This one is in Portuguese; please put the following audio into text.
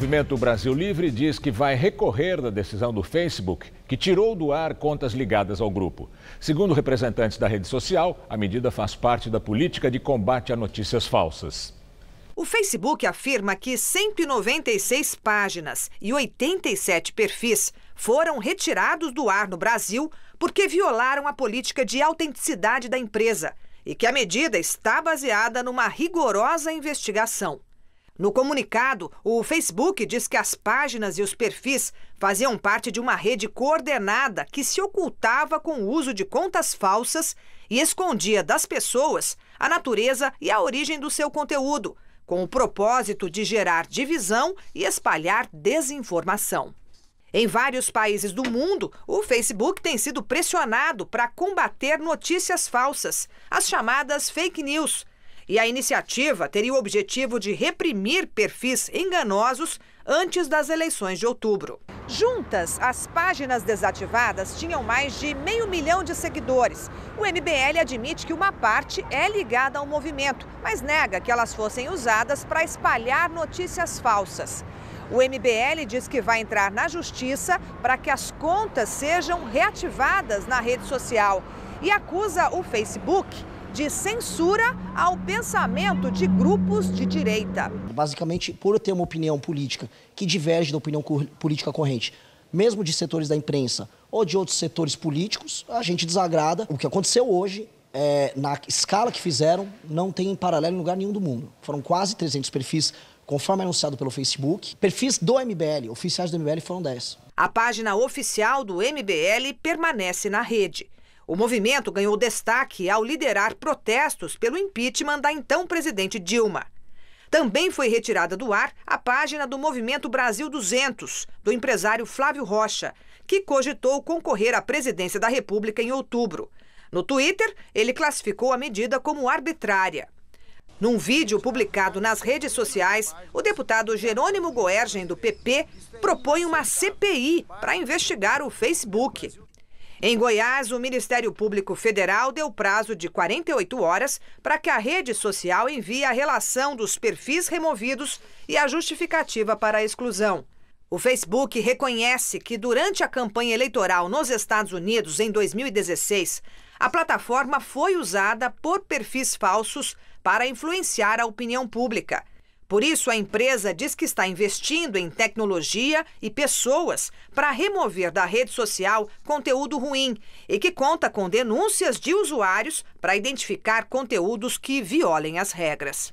O movimento Brasil Livre diz que vai recorrer da decisão do Facebook, que tirou do ar contas ligadas ao grupo. Segundo representantes da rede social, a medida faz parte da política de combate a notícias falsas. O Facebook afirma que 196 páginas e 87 perfis foram retirados do ar no Brasil porque violaram a política de autenticidade da empresa e que a medida está baseada numa rigorosa investigação. No comunicado, o Facebook diz que as páginas e os perfis faziam parte de uma rede coordenada que se ocultava com o uso de contas falsas e escondia das pessoas a natureza e a origem do seu conteúdo, com o propósito de gerar divisão e espalhar desinformação. Em vários países do mundo, o Facebook tem sido pressionado para combater notícias falsas, as chamadas fake news e a iniciativa teria o objetivo de reprimir perfis enganosos antes das eleições de outubro. Juntas, as páginas desativadas tinham mais de meio milhão de seguidores. O MBL admite que uma parte é ligada ao movimento, mas nega que elas fossem usadas para espalhar notícias falsas. O MBL diz que vai entrar na justiça para que as contas sejam reativadas na rede social e acusa o Facebook de censura ao pensamento de grupos de direita. Basicamente, por eu ter uma opinião política que diverge da opinião política corrente, mesmo de setores da imprensa ou de outros setores políticos, a gente desagrada. O que aconteceu hoje é, na escala que fizeram, não tem em paralelo em lugar nenhum do mundo. Foram quase 300 perfis, conforme anunciado pelo Facebook. Perfis do MBL, oficiais do MBL foram 10. A página oficial do MBL permanece na rede. O movimento ganhou destaque ao liderar protestos pelo impeachment da então presidente Dilma. Também foi retirada do ar a página do Movimento Brasil 200, do empresário Flávio Rocha, que cogitou concorrer à presidência da República em outubro. No Twitter, ele classificou a medida como arbitrária. Num vídeo publicado nas redes sociais, o deputado Jerônimo Goergen, do PP, propõe uma CPI para investigar o Facebook. Em Goiás, o Ministério Público Federal deu prazo de 48 horas para que a rede social envie a relação dos perfis removidos e a justificativa para a exclusão. O Facebook reconhece que durante a campanha eleitoral nos Estados Unidos em 2016, a plataforma foi usada por perfis falsos para influenciar a opinião pública. Por isso, a empresa diz que está investindo em tecnologia e pessoas para remover da rede social conteúdo ruim e que conta com denúncias de usuários para identificar conteúdos que violem as regras.